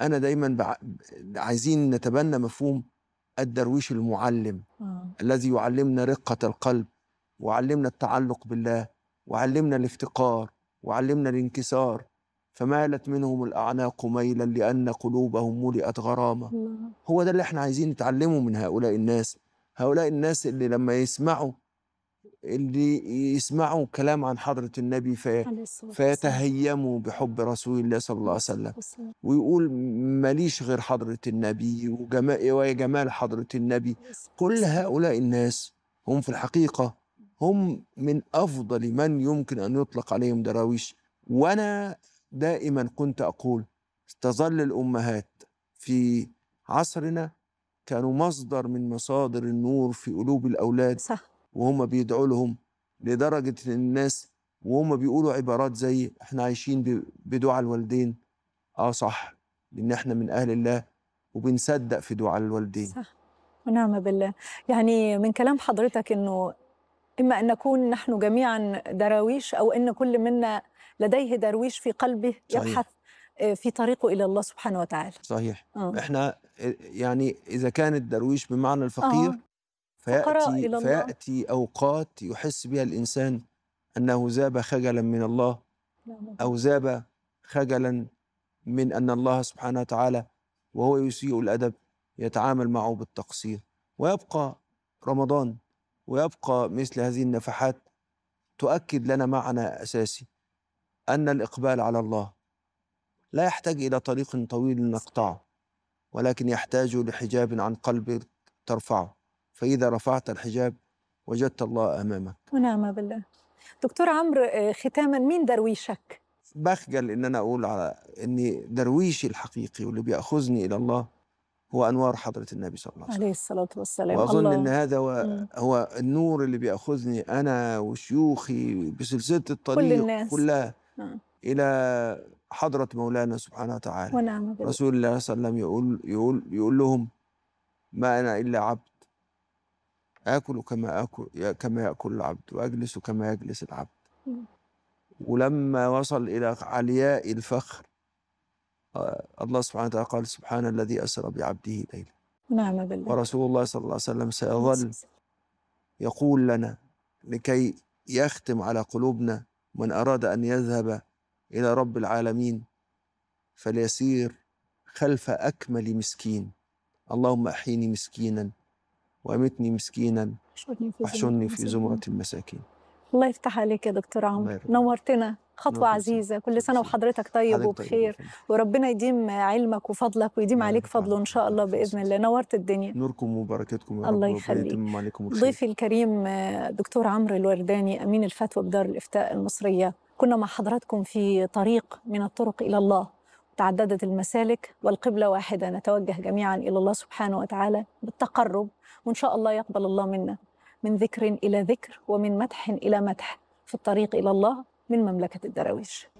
انا دايما عايزين نتبنى مفهوم الدرويش المعلم آه. الذي يعلمنا رقه القلب وعلمنا التعلق بالله وعلمنا الافتقار وعلمنا الانكسار فمالت منهم الاعناق ميلا لان قلوبهم ملئت غرامه هو ده اللي احنا عايزين نتعلمه من هؤلاء الناس هؤلاء الناس اللي لما يسمعوا اللي يسمعوا كلام عن حضرة النبي في فيتهيموا بحب رسول الله صلى الله عليه وسلم ويقول ماليش غير حضرة النبي وجمال وجمال حضرة النبي كل هؤلاء الناس هم في الحقيقة هم من أفضل من يمكن أن يطلق عليهم دراويش وأنا دائما كنت أقول تظل الأمهات في عصرنا كانوا مصدر من مصادر النور في قلوب الأولاد صح. وهم بيدعوا لهم لدرجة الناس وهم بيقولوا عبارات زي احنا عايشين بدعاء الوالدين اه صح لان احنا من اهل الله وبنصدق في دعاء الوالدين صح ونعم بالله يعني من كلام حضرتك انه اما ان نكون نحن جميعا دراويش او ان كل منا لديه درويش في قلبه صحيح. يبحث آه، في طريقه الى الله سبحانه وتعالى صحيح آه. احنا آه، يعني اذا كان الدرويش بمعنى الفقير آه. فيأتي, إلى فيأتي أوقات يحس بها الإنسان أنه زاب خجلا من الله أو زاب خجلا من أن الله سبحانه وتعالى وهو يسيء الأدب يتعامل معه بالتقصير ويبقى رمضان ويبقى مثل هذه النفحات تؤكد لنا معنى أساسي أن الإقبال على الله لا يحتاج إلى طريق طويل نقطعه ولكن يحتاج لحجاب عن قلب ترفعه فإذا رفعت الحجاب وجدت الله أمامك ونعم بالله دكتور عمرو آه، ختاما مين درويشك؟ بخجل إن أنا أقول على إن درويشي الحقيقي واللي بيأخذني إلى الله هو أنوار حضرة النبي صلى الله عليه وسلم عليه الصلاة والسلام وأظن الله. إن هذا هو, هو النور اللي بيأخذني أنا وشيوخي بسلسلة الطريق كل الناس. كلها م. آه. إلى حضرة مولانا سبحانه وتعالى ونعم بالله. رسول الله صلى الله عليه وسلم يقول, يقول, يقول لهم ما أنا إلا عبد آكل كما آكل كما يأكل العبد وأجلس كما يجلس العبد ولما وصل إلى علياء الفخر آه، الله سبحانه وتعالى قال سبحان الذي أسرى بعبده ليلا نعم بالله ورسول الله صلى الله عليه وسلم سيظل نعم. يقول لنا لكي يختم على قلوبنا من أراد أن يذهب إلى رب العالمين فليسير خلف أكمل مسكين اللهم أحيني مسكينا وامتني مسكينا احشرني في زمرة المساكين الله يفتح عليك يا دكتور عمرو نورتنا خطوة عزيزة كل سنة وحضرتك طيب, طيب وبخير طيب. وربنا يديم علمك وفضلك ويديم عليك فضله إن شاء الله بإذن الله نورت الدنيا نوركم وبركتكم يا رب الله يخليك ضيفي الكريم دكتور عمرو الورداني أمين الفتوى بدار الإفتاء المصرية كنا مع حضراتكم في طريق من الطرق إلى الله تعددت المسالك والقبلة واحدة نتوجه جميعا إلى الله سبحانه وتعالى بالتقرب وإن شاء الله يقبل الله منا من ذكر إلى ذكر ومن مدح إلى مدح في الطريق إلى الله من مملكة الدراويش